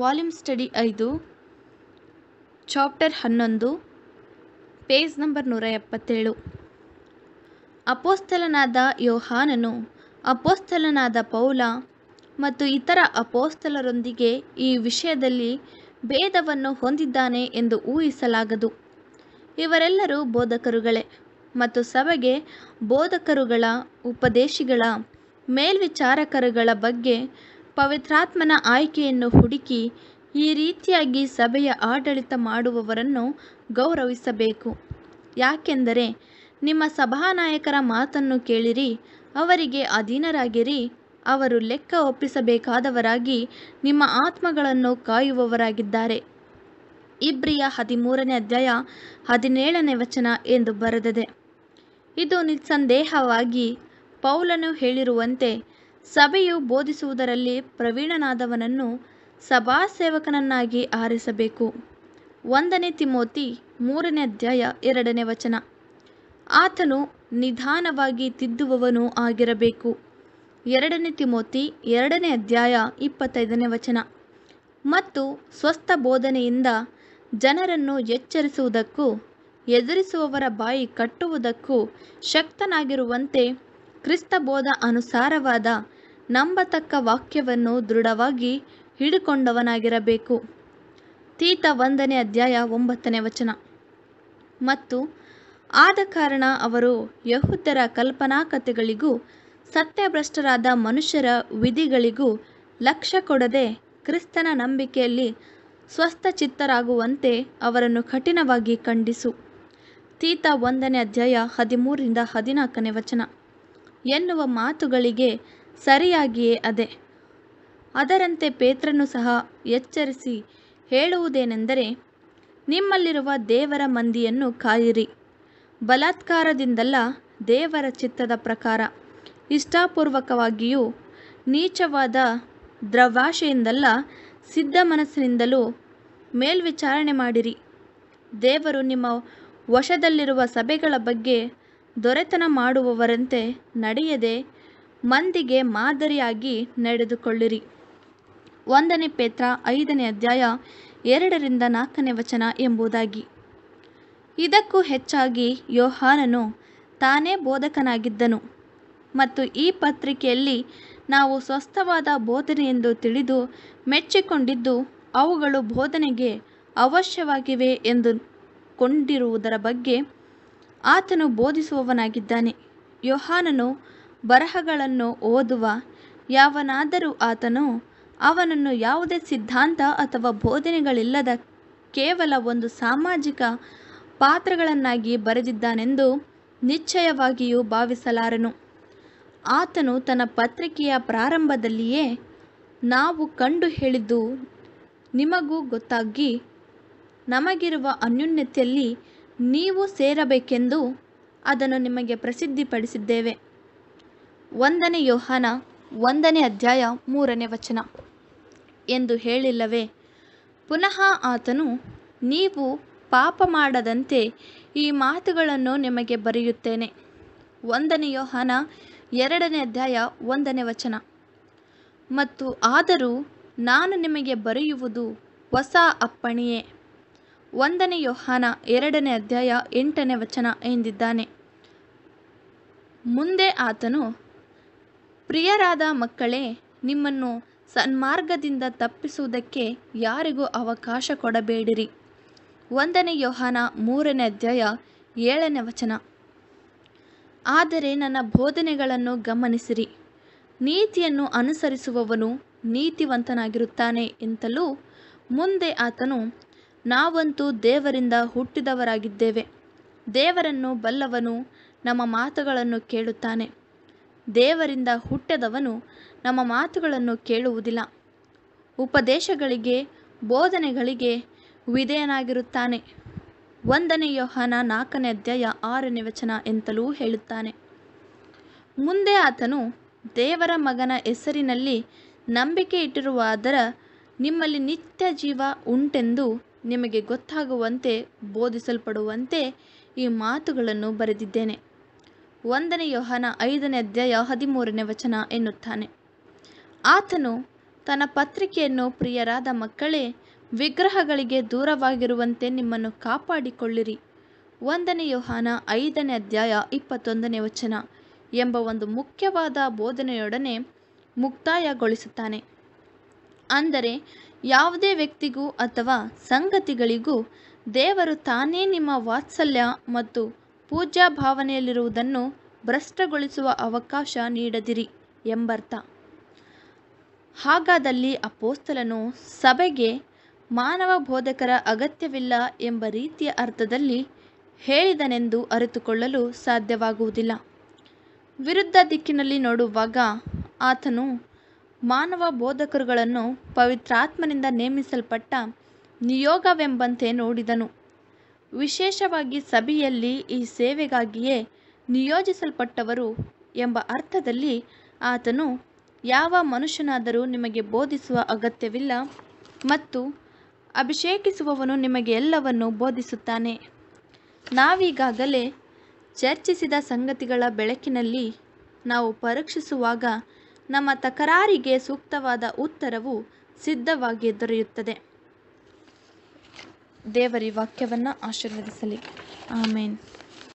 Volume study ಐದು chapter ಹನ್ನೊಂದು page number ನೂರ ಎಪ್ಪತ್ತೇಳು ಅಪೋಸ್ತಲನಾದ ಯೋಹಾನನು ಅಪೋಸ್ತಲನಾದ ಪೌಲ ಮತ್ತು ಇತರ ಅಪೋಸ್ತಲರೊಂದಿಗೆ ಈ ವಿಷಯದಲ್ಲಿ ಭೇದವನ್ನು ಹೊಂದಿದ್ದಾನೆ ಎಂದು ಊಹಿಸಲಾಗದು ಇವರೆಲ್ಲರೂ ಬೋಧಕರುಗಳೇ ಮತ್ತು ಸಭೆಗೆ ಬೋಧಕರುಗಳ ಉಪದೇಶಿಗಳ ಮೇಲ್ವಿಚಾರಕರುಗಳ ಬಗ್ಗೆ ಪವಿತ್ರಾತ್ಮನ ಆಯ್ಕೆಯನ್ನು ಹುಡುಕಿ ಈ ರೀತಿಯಾಗಿ ಸಭೆಯ ಆಡಳಿತ ಮಾಡುವವರನ್ನು ಗೌರವಿಸಬೇಕು ಯಾಕೆಂದರೆ ನಿಮ್ಮ ಸಭಾನಾಯಕರ ಮಾತನ್ನು ಕೇಳಿರಿ ಅವರಿಗೆ ಅಧೀನರಾಗಿರಿ ಅವರು ಲೆಕ್ಕ ಒಪ್ಪಿಸಬೇಕಾದವರಾಗಿ ನಿಮ್ಮ ಆತ್ಮಗಳನ್ನು ಕಾಯುವವರಾಗಿದ್ದಾರೆ ಇಬ್ರಿಯ ಹದಿಮೂರನೇ ಅಧ್ಯಾಯ ಹದಿನೇಳನೇ ವಚನ ಎಂದು ಬರೆದಿದೆ ಇದು ನಿಸ್ಸಂದೇಹವಾಗಿ ಪೌಲನು ಹೇಳಿರುವಂತೆ ಸಭೆಯು ಬೋಧಿಸುವುದರಲ್ಲಿ ಪ್ರವೀಣನಾದವನನ್ನು ಸಭಾಸೇವಕನನ್ನಾಗಿ ಆರಿಸಬೇಕು ಒಂದನೇ ತಿಮೋತಿ ಮೂರನೇ ಅಧ್ಯಾಯ ಎರಡನೇ ವಚನ ಆತನು ನಿಧಾನವಾಗಿ ತಿದ್ದುವವನು ಆಗಿರಬೇಕು ಎರಡನೇ ತಿಮೋತಿ ಎರಡನೇ ಅಧ್ಯಾಯ ಇಪ್ಪತ್ತೈದನೇ ವಚನ ಮತ್ತು ಸ್ವಸ್ಥ ಬೋಧನೆಯಿಂದ ಜನರನ್ನು ಎಚ್ಚರಿಸುವುದಕ್ಕೂ ಎದುರಿಸುವವರ ಬಾಯಿ ಕಟ್ಟುವುದಕ್ಕೂ ಶಕ್ತನಾಗಿರುವಂತೆ ಕ್ರಿಸ್ತಬೋಧ ಅನುಸಾರವಾದ ನಂಬತಕ್ಕ ವಾಕ್ಯವನ್ನು ದೃಢವಾಗಿ ಹಿಡಿಕೊಂಡವನಾಗಿರಬೇಕು ತೀತ ಒಂದನೇ ಅಧ್ಯಾಯ ಒಂಬತ್ತನೇ ವಚನ. ಮತ್ತು ಆದ ಕಾರಣ ಅವರು ಕಲ್ಪನಾ ಕಲ್ಪನಾಕತೆಗಳಿಗೂ ಸತ್ಯಭ್ರಷ್ಟರಾದ ಮನುಷ್ಯರ ವಿಧಿಗಳಿಗೂ ಲಕ್ಷ್ಯ ಕೊಡದೆ ಕ್ರಿಸ್ತನ ನಂಬಿಕೆಯಲ್ಲಿ ಸ್ವಸ್ಥಚಿತ್ತರಾಗುವಂತೆ ಅವರನ್ನು ಕಠಿಣವಾಗಿ ಖಂಡಿಸು. ತೀತ ಒಂದನೇ ಅಧ್ಯಾಯ ಹದಿಮೂರರಿಂದ ಹದಿನಾಲ್ಕನೇ ವಚನ. ಎನ್ನುವ ಮಾತುಗಳಿಗೆ ಸರಿಯಾಗಿಯೇ ಅದೇ ಅದರಂತೆ ಪೇತ್ರನು ಸಹ ಎಚ್ಚರಿಸಿ ಹೇಳುವುದೇನೆಂದರೆ ನಿಮ್ಮಲ್ಲಿರುವ ದೇವರ ಮಂದಿಯನ್ನು ಕಾಯಿರಿ ಬಲಾತ್ಕಾರದಿಂದಲ್ಲ ದೇವರ ಚಿತ್ತದ ಪ್ರಕಾರ ಇಷ್ಟಾಪೂರ್ವಕವಾಗಿಯೂ ನೀಚವಾದ ದ್ರವಾಶೆಯಿಂದಲ್ಲ ಸಿದ್ಧ ಮನಸ್ಸಿನಿಂದಲೂ ಮೇಲ್ವಿಚಾರಣೆ ಮಾಡಿರಿ ದೇವರು ನಿಮ್ಮ ವಶದಲ್ಲಿರುವ ಸಭೆಗಳ ಬಗ್ಗೆ ದೊರೆತನ ಮಾಡುವವರಂತೆ ನಡೆಯದೆ ಮಂದಿಗೆ ಮಾದರಿಯಾಗಿ ನಡೆದುಕೊಳ್ಳಿರಿ ಒಂದನೇ ಪೇತ್ರ ಐದನೇ ಅಧ್ಯಾಯ ಎರಡರಿಂದ ನಾಲ್ಕನೇ ವಚನ ಎಂಬುದಾಗಿ ಇದಕ್ಕೂ ಹೆಚ್ಚಾಗಿ ಯೋಹಾನನು ತಾನೇ ಬೋಧಕನಾಗಿದ್ದನು ಮತ್ತು ಈ ಪತ್ರಿಕೆಯಲ್ಲಿ ನಾವು ಸ್ವಸ್ಥವಾದ ಬೋಧನೆ ಎಂದು ತಿಳಿದು ಮೆಚ್ಚಿಕೊಂಡಿದ್ದು ಅವುಗಳು ಬೋಧನೆಗೆ ಅವಶ್ಯವಾಗಿವೆ ಎಂದು ಕೊಂಡಿರುವುದರ ಬಗ್ಗೆ ಆತನು ಬೋಧಿಸುವವನಾಗಿದ್ದಾನೆ ಯೋಹಾನನು ಬರಹಗಳನ್ನು ಓದುವ ಯಾವನಾದರೂ ಆತನು ಅವನನ್ನು ಯಾವುದೇ ಸಿದ್ಧಾಂತ ಅಥವಾ ಬೋಧನೆಗಳಿಲ್ಲದ ಕೇವಲ ಒಂದು ಸಾಮಾಜಿಕ ಪಾತ್ರಗಳನ್ನಾಗಿ ಬರೆದಿದ್ದಾನೆಂದು ನಿಶ್ಚಯವಾಗಿಯೂ ಭಾವಿಸಲಾರನು ಆತನು ತನ್ನ ಪತ್ರಿಕೆಯ ಪ್ರಾರಂಭದಲ್ಲಿಯೇ ನಾವು ಕಂಡು ಹೇಳಿದ್ದು ನಿಮಗೂ ಗೊತ್ತಾಗಿ ನಮಗಿರುವ ಅನ್ಯೋನ್ಯತೆಯಲ್ಲಿ ನೀವು ಸೇರಬೇಕೆಂದು ಅದನ್ನು ನಿಮಗೆ ಪ್ರಸಿದ್ಧಿಪಡಿಸಿದ್ದೇವೆ ಒಂದನೇ ಯೋಹಾನ ಒಂದನೇ ಅಧ್ಯಾಯ ಮೂರನೇ ವಚನ ಎಂದು ಹೇಳಿಲ್ಲವೇ ಪುನಃ ಆತನು ನೀವು ಪಾಪ ಮಾಡದಂತೆ ಈ ಮಾತುಗಳನ್ನು ನಿಮಗೆ ಬರೆಯುತ್ತೇನೆ ಒಂದನೇ ಯೋಹಾನ ಎರಡನೇ ಅಧ್ಯಾಯ ಒಂದನೇ ವಚನ ಮತ್ತು ಆದರೂ ನಾನು ನಿಮಗೆ ಬರೆಯುವುದು ಹೊಸ ಅಪ್ಪಣೆಯೇ ಒಂದನೇ ಯೋಹಾನ ಎರಡನೇ ಅಧ್ಯಾಯ ಎಂಟನೇ ವಚನ ಎಂದಿದ್ದಾನೆ ಮುಂದೆ ಆತನು ಪ್ರಿಯರಾದ ಮಕ್ಕಳೇ ನಿಮ್ಮನ್ನು ಸನ್ಮಾರ್ಗದಿಂದ ತಪ್ಪಿಸುವುದಕ್ಕೆ ಯಾರಿಗೂ ಅವಕಾಶ ಕೊಡಬೇಡಿರಿ ಒಂದನೇ ಯೋಹಾನ ಮೂರನೇ ಅಧ್ಯಾಯ ಏಳನೇ ವಚನ ಆದರೆ ನನ್ನ ಬೋಧನೆಗಳನ್ನು ಗಮನಿಸಿರಿ ನೀತಿಯನ್ನು ಅನುಸರಿಸುವವನು ನೀತಿವಂತನಾಗಿರುತ್ತಾನೆ ಎಂತಲೂ ಮುಂದೆ ಆತನು ನಾವಂತೂ ದೇವರಿಂದ ಹುಟ್ಟಿದವರಾಗಿದ್ದೇವೆ ದೇವರನ್ನು ಬಲ್ಲವನು ನಮ್ಮ ಮಾತುಗಳನ್ನು ಕೇಳುತ್ತಾನೆ ದೇವರಿಂದ ಹುಟ್ಟದವನು ನಮ್ಮ ಮಾತುಗಳನ್ನು ಕೇಳುವುದಿಲ್ಲ ಉಪದೇಶಗಳಿಗೆ ಬೋಧನೆಗಳಿಗೆ ವಿಧೇಯನಾಗಿರುತ್ತಾನೆ ಒಂದನೇ ಯೋಹನ ನಾಲ್ಕನೇ ಅಧ್ಯಾಯ ಆರನೇ ವಚನ ಎಂತಲೂ ಹೇಳುತ್ತಾನೆ ಮುಂದೆ ಆತನು ದೇವರ ಮಗನ ಹೆಸರಿನಲ್ಲಿ ನಂಬಿಕೆ ಇಟ್ಟಿರುವ ಅದರ ನಿಮ್ಮಲ್ಲಿ ನಿತ್ಯ ಜೀವ ಉಂಟೆಂದು ನಿಮಗೆ ಗೊತ್ತಾಗುವಂತೆ ಬೋಧಿಸಲ್ಪಡುವಂತೆ ಈ ಮಾತುಗಳನ್ನು ಬರೆದಿದ್ದೇನೆ ಒಂದನೇ ಯೋಹನ ಐದನೇ ಅಧ್ಯಾಯ ಹದಿಮೂರನೇ ವಚನ ಎನ್ನುತ್ತಾನೆ ಆತನು ತನ್ನ ಪತ್ರಿಕೆಯನ್ನು ಪ್ರಿಯರಾದ ಮಕ್ಕಳೇ ವಿಗ್ರಹಗಳಿಗೆ ದೂರವಾಗಿರುವಂತೆ ನಿಮ್ಮನ್ನು ಕಾಪಾಡಿಕೊಳ್ಳಿರಿ ಒಂದನೇ ಯೋಹಾನ ಐದನೇ ಅಧ್ಯಾಯ ಇಪ್ಪತ್ತೊಂದನೇ ವಚನ ಎಂಬ ಒಂದು ಮುಖ್ಯವಾದ ಬೋಧನೆಯೊಡನೆ ಮುಕ್ತಾಯಗೊಳಿಸುತ್ತಾನೆ ಅಂದರೆ ಯಾವುದೇ ವ್ಯಕ್ತಿಗೂ ಅಥವಾ ಸಂಗತಿಗಳಿಗೂ ದೇವರು ತಾನೇ ನಿಮ್ಮ ವಾತ್ಸಲ್ಯ ಮತ್ತು ಪೂಜ್ಯ ಭಾವನೆಯಲ್ಲಿರುವುದನ್ನು ಭ್ರಷ್ಟಗೊಳಿಸುವ ಅವಕಾಶ ನೀಡದಿರಿ ಎಂಬರ್ಥ ಹಾಗಾದಲ್ಲಿ ಅಪೋಸ್ತಲನು ಸಭೆಗೆ ಮಾನವ ಬೋಧಕರ ಅಗತ್ಯವಿಲ್ಲ ಎಂಬ ರೀತಿಯ ಅರ್ಥದಲ್ಲಿ ಹೇಳಿದನೆಂದು ಅರಿತುಕೊಳ್ಳಲು ಸಾಧ್ಯವಾಗುವುದಿಲ್ಲ ವಿರುದ್ಧ ದಿಕ್ಕಿನಲ್ಲಿ ನೋಡುವಾಗ ಆತನು ಮಾನವ ಬೋಧಕರುಗಳನ್ನು ಪವಿತ್ರಾತ್ಮನಿಂದ ನೇಮಿಸಲ್ಪಟ್ಟ ನಿಯೋಗವೆಂಬಂತೆ ನೋಡಿದನು ವಿಶೇಷವಾಗಿ ಸಭೆಯಲ್ಲಿ ಈ ಸೇವೆಗಾಗಿಯೇ ನಿಯೋಜಿಸಲ್ಪಟ್ಟವರು ಎಂಬ ಅರ್ಥದಲ್ಲಿ ಆತನು ಯಾವ ಮನುಷ್ಯನಾದರೂ ನಿಮಗೆ ಬೋಧಿಸುವ ಅಗತ್ಯವಿಲ್ಲ ಮತ್ತು ಅಭಿಷೇಕಿಸುವವನು ನಿಮಗೆ ಎಲ್ಲವನ್ನೂ ಬೋಧಿಸುತ್ತಾನೆ ನಾವೀಗಾಗಲೇ ಚರ್ಚಿಸಿದ ಸಂಗತಿಗಳ ಬೆಳಕಿನಲ್ಲಿ ನಾವು ಪರೀಕ್ಷಿಸುವಾಗ ನಮ್ಮ ತಕರಾರಿಗೆ ಸೂಕ್ತವಾದ ಉತ್ತರವು ಸಿದ್ಧವಾಗಿ ದೊರೆಯುತ್ತದೆ ದೇವರಿ ವಾಕ್ಯವನ್ನು ಆಶೀರ್ವದಿಸಲಿ ಆಮೇನ್